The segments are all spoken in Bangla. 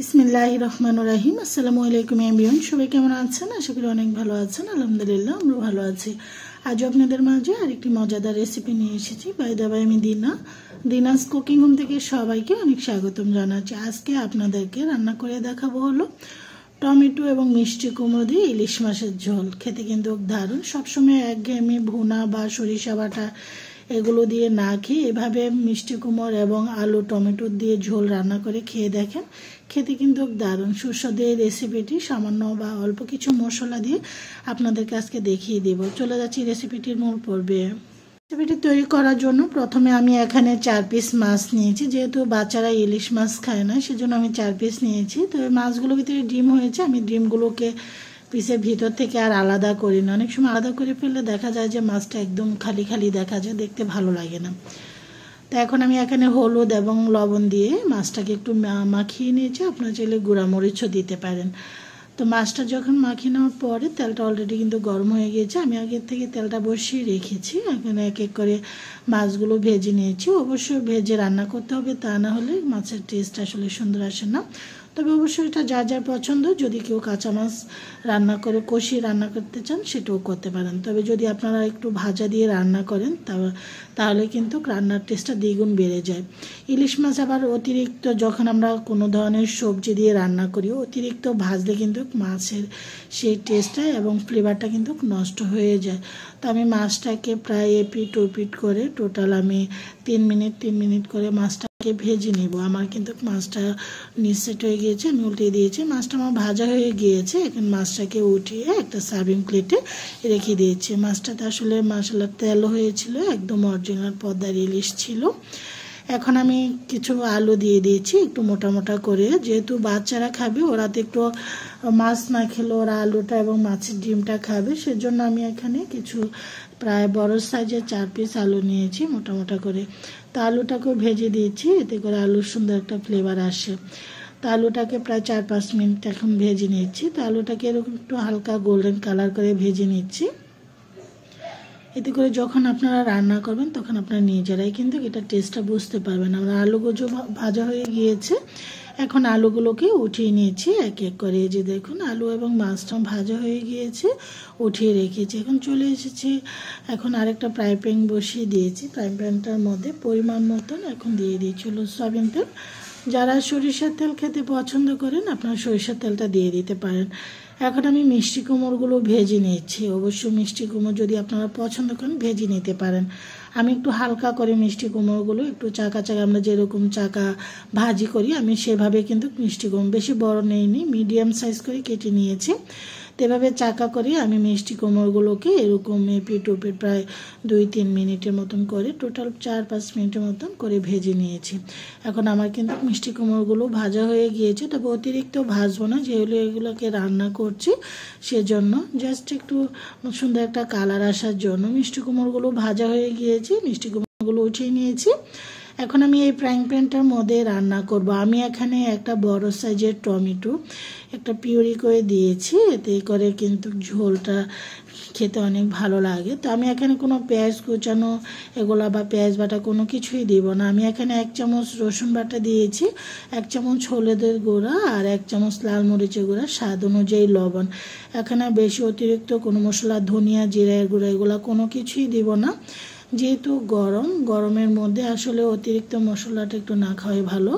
বিসমিল্লাহ রহমান রাহিম আসসালামু আলাইকুম এমবিয়ন সবাই কেমন আছেন আশা করি অনেক ভালো আছেন আলহামদুলিল্লাহ আমরা ভালো আছি আজও আপনাদের মাঝে আরেকটি মজাদার রেসিপি নিয়ে এসেছি বাই দাবাই আমি দিনা দিনাস কুকিং হোম থেকে সবাইকে অনেক স্বাগতম জানাচ্ছি আজকে আপনাদেরকে রান্না করে দেখাবো হলো টমেটো এবং মিষ্টি কুমড়ো দিয়ে ইলিশ মাছের ঝোল খেতে কিন্তু দারুণ সবসময় একঘেয়েমি ভুনা বা সরিষা বাটা এগুলো দিয়ে না খেয়ে এভাবে মিষ্টি কুমড় এবং আলু টমেটো দিয়ে ঝোল রান্না করে খেয়ে দেখেন খেতে কিন্তু দারুণ সুস্বাদু এই রেসিপিটি সামান্য বা অল্প কিছু মশলা দিয়ে আপনাদেরকে আজকে দেখিয়ে দেব চলে যাচ্ছি রেসিপিটির মূল পর্বে রেসিপিটি তৈরি করার জন্য প্রথমে আমি এখানে চার পিস মাছ নিয়েছি যেহেতু বাচ্চারা ইলিশ মাছ খায় না সেজন্য আমি চার পিস নিয়েছি তো এই মাছগুলোর ভিতরে ডিম হয়েছে আমি ডিমগুলোকে পিসে ভিতর থেকে আর আলাদা করি না অনেক সময় আলাদা করে ফেললে দেখা যায় যে মাছটা একদম খালি খালি দেখা যায় দেখতে ভালো লাগে না তো এখন আমি এখানে হলুদ এবং লবণ দিয়ে মাছটাকে একটু মাখিয়ে নিয়েছি আপনার চাইলে গুঁড়ামরিচও দিতে পারেন তো মাছটা যখন মাখিয়ে নেওয়ার পরে তেলটা অলরেডি কিন্তু গরম হয়ে গিয়েছে আমি আগের থেকে তেলটা বসিয়ে রেখেছি এখানে এক এক করে মাছগুলো ভেজে নিয়েছি অবশ্যই ভেজে রান্না করতে হবে তা না হলে মাছের টেস্ট আসলে সুন্দর আসে না তবে অবশ্যই এটা যা যার পছন্দ যদি কেউ কাঁচা মাছ রান্না করে কষিয়ে রান্না করতে চান সেটাও করতে পারেন তবে যদি আপনারা একটু ভাজা দিয়ে রান্না করেন তাহলে কিন্তু রান্নার টেস্টটা দ্বিগুণ বেড়ে যায় ইলিশ মাছ আবার অতিরিক্ত যখন আমরা কোনো ধরনের সবজি দিয়ে রান্না করি অতিরিক্ত ভাজলে কিন্তু মাছের সেই টেস্টটা এবং ফ্লেভারটা কিন্তু নষ্ট হয়ে যায় তো আমি মাছটাকে প্রায় এপিট ওপিট করে টোটাল আমি তিন মিনিট তিন মিনিট করে মাছটা মাছটাকে ভেজে নেব আমার কিন্তু মাছটা নিশ্চিত হয়ে গিয়েছে আমি উল্টে দিয়েছি মাছটা আমার ভাজা হয়ে গিয়েছে এখন মাছটাকে উঠিয়ে একটা সার্ভিং প্লেটে রেখে দিয়েছি মাছটাতে আসলে মশলার তেল হয়েছিল একদম অরিজিনাল পদ্মার ইলিশ ছিল এখন আমি কিছু আলু দিয়ে দিয়েছি একটু মোটা মোটা করে যেহেতু বাচ্চারা খাবে ওরা তো একটু মাছ না খেলে ওরা আলুটা এবং মাছের ডিমটা খাবে সেজন্য আমি এখানে কিছু প্রায় বড় সাইজের চার পিস আলু নিয়েছি মোটা মোটা করে তা আলুটাকেও ভেজে দিয়েছি এতে করে আলুর সুন্দর একটা ফ্লেভার আসে তা আলুটাকে প্রায় চার পাঁচ মিনিট এখন ভেজে নিচ্ছি তা আলুটাকে এরকম একটু হালকা গোল্ডেন কালার করে ভেজে নিচ্ছি এতে করে যখন আপনারা রান্না করবেন তখন আপনারা নিজেরাই কিন্তু এটা টেস্টটা বুঝতে পারবেন আমার আলু গোজো ভাজা হয়ে গিয়েছে এখন আলুগুলোকে উঠিয়ে নিয়েছি এক এক করে যে দেখুন আলু এবং মাছটা ভাজা হয়ে গিয়েছে উঠিয়ে রেখেছি এখন চলে এসেছি এখন আরেকটা ফ্রাই প্যান বসিয়ে দিয়েছি ফ্রাই প্যানটার মধ্যে পরিমাণ মতন এখন দিয়ে দিয়েছি হলো সয়াবিন তেল যারা সরিষার তেল খেতে পছন্দ করেন আপনারা সরিষার তেলটা দিয়ে দিতে পারেন এখন আমি মিষ্টি কুমোরগুলো ভেজে নিয়েছি অবশ্য মিষ্টি কুমড় যদি আপনারা পছন্দ করেন ভেজে নিতে পারেন আমি একটু হালকা করে মিষ্টি কুমড়োগুলো একটু চাকা চাকা আমরা যেরকম চাকা ভাজি করি আমি সেভাবে কিন্তু মিষ্টি কুমড়ো বেশি বড় নেইনি মিডিয়াম সাইজ করে কেটে নিয়েছি এভাবে চাকা করি আমি মিষ্টি কোমরগুলোকে এরকম মেপে টোপে প্রায় দুই তিন মিনিটের মতন করে টোটাল চার পাঁচ মিনিটের মতন করে ভেজে নিয়েছি এখন আমার কিন্তু মিষ্টি কোমরগুলো ভাজা হয়ে গিয়েছে তবে অতিরিক্ত ভাজবো না যেগুলো এগুলোকে রান্না করছি সেজন্য জাস্ট একটু সুন্দর একটা কালার আসার জন্য মিষ্টি কোমরগুলো ভাজা হয়ে গিয়েছে মিষ্টি কোমরগুলো উঠিয়ে নিয়েছি এখন আমি এই ফ্রাইং প্যানটার মধ্যে রান্না করব আমি এখানে একটা বড় সাইজের টমেটো একটা পিউরি করে দিয়েছি এতে করে কিন্তু ঝোলটা খেতে অনেক ভালো লাগে তো আমি এখানে কোনো পেঁয়াজ কুচানো এগুলো বা পেঁয়াজ বাটা কোনো কিছুই দিব না আমি এখানে এক চামচ রসুন বাটা দিয়েছি এক চামচ হলুদের গুঁড়া আর এক চামচ লাল মরিচের গুঁড়া স্বাদ অনুযায়ী লবণ এখানে বেশি অতিরিক্ত কোনো মশলা ধনিয়া জিরা গুঁড়া এগুলো কোনো কিছুই দিব না যেহেতু গরম গরমের মধ্যে আসলে অতিরিক্ত মশলাটা একটু না খাওয়াই ভালো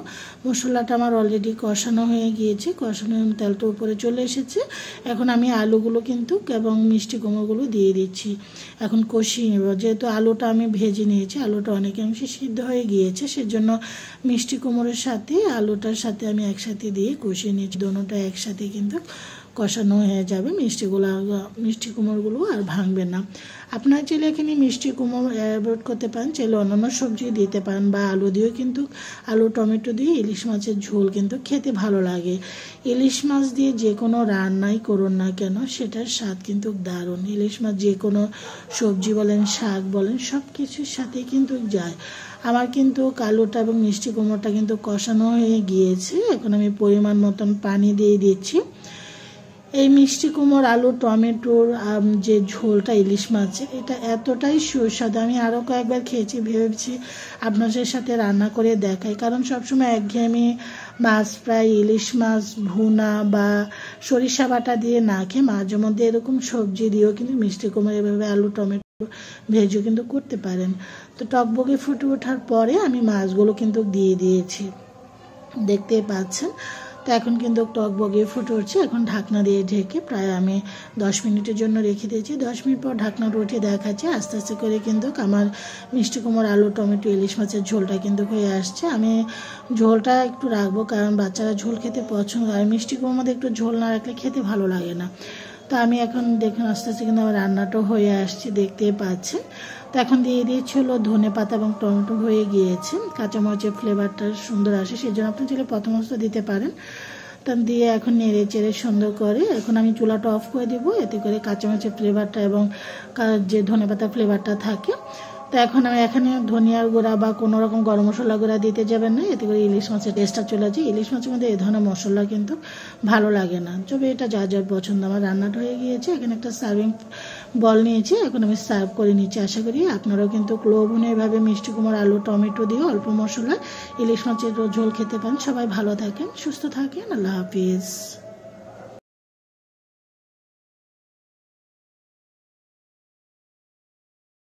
মশলাটা আমার অলরেডি কষানো হয়ে গিয়েছে কষানো তেলটা উপরে চলে এসেছে এখন আমি আলুগুলো কিন্তু এবং মিষ্টি কুমড়োগুলো দিয়ে দিচ্ছি এখন কষিয়ে নেব যেহেতু আলুটা আমি ভেজে নিয়েছি আলুটা অনেকাংশে সিদ্ধ হয়ে গিয়েছে সেজন্য মিষ্টি কুমড়োর সাথে আলুটার সাথে আমি একসাথে দিয়ে কষিয়ে নিয়েছি দোনোটা একসাথে কিন্তু কষানো হয়ে যাবে মিষ্টিগুলো মিষ্টি কুমড়গুলো আর ভাঙবে না আপনার চাইলে এখানে মিষ্টি কুমড় অ্যাভয়েড করতে পারেন চাইলে অন্যান্য সবজি দিতে পারেন বা আলু দিয়েও কিন্তু আলু টমেটো দিয়ে ইলিশ মাছের ঝোল কিন্তু খেতে ভালো লাগে ইলিশ মাছ দিয়ে যে কোনো রান্নাই করুন না কেন সেটার স্বাদ কিন্তু দারুণ ইলিশ মাছ যে কোনো সবজি বলেন শাক বলেন সব কিছুর সাথেই কিন্তু যায় আমার কিন্তু কালোটা এবং মিষ্টি কুমড়োটা কিন্তু কষানো হয়ে গিয়েছে এখন আমি পরিমাণ মতন পানি দিয়ে দিচ্ছি এই মিষ্টি কুমড় আলু টমেটোর যে ঝোলটা ইলিশ মাছের এটা এতটাই সুস্বাদু আমি আরও কয়েকবার খেয়েছি ভেবেছি আপনাদের সাথে রান্না করে দেখাই কারণ সবসময় একঘেয়েমি মাছ প্রায় ইলিশ মাছ ভুনা বা সরিষা বাটা দিয়ে না খেয়ে মাঝে মধ্যে এরকম সবজি দিয়েও কিন্তু মিষ্টি কুমড়ো এভাবে আলু টমেটো ভেজও কিন্তু করতে পারেন তো টকবগে ফুটে ওঠার পরে আমি মাছগুলো কিন্তু দিয়ে দিয়েছি দেখতেই পাচ্ছেন তো এখন কিন্তু টক বগে ফুটে উঠছে এখন ঢাকনা দিয়ে ঢেকে প্রায় আমি দশ মিনিটের জন্য রেখে দিয়েছি দশ মিনিট পর ঢাকনাটা উঠে দেখাচ্ছি আস্তে আস্তে করে কিন্তু আমার মিষ্টি কুমার আলু টমেটো ইলিশ মাছের ঝোলটা কিন্তু হয়ে আসছে আমি ঝোলটা একটু রাখবো কারণ বাচ্চারা ঝোল খেতে পছন্দ আর মিষ্টি কুমার মধ্যে একটু ঝোল না রাখলে খেতে ভালো লাগে না তো আমি এখন দেখুন আস্তে আস্তে কিন্তু আমার রান্নাটাও হয়ে আসছে দেখতেই পাচ্ছেন তো এখন দিয়ে দিয়েছি হলো ধনে পাতা এবং টমেটো হয়ে গিয়েছে কাঁচামরিচের ফ্লেভারটা সুন্দর আসে সেই জন্য আপনি চলে প্রথম অবস্থা দিতে পারেন তা দিয়ে এখন নেড়ে চেড়ে সুন্দর করে এখন আমি চুলাটা অফ করে দেবো এতে করে কাঁচামরিচের ফ্লেভারটা এবং যে ধনে পাতার ফ্লেভারটা থাকে তো এখন আমি এখানে ধনিয়ার গুঁড়া বা কোনো রকম গরম মশলা গুঁড়া দিতে যাবেন না এতে করে ইলিশ মাছের টেস্টটা চলে যায় ইলিশ মাছের মধ্যে এ ধরনের মশলা কিন্তু ভালো লাগে না তবে এটা যা যার পছন্দ আমার রান্নাটা হয়ে গিয়েছে এখানে একটা সার্ভিং বল নিয়েছি এখন আমি সার্ভ করে নিচ্ছি আশা করি আপনারাও কিন্তু এভাবে মিষ্টি কুমার আলু টমেটো দিয়ে অল্প মশলা ইলিশ মাছের ঝোল খেতে পান সবাই ভালো থাকেন সুস্থ থাকেন আল্লাহ হাফিজ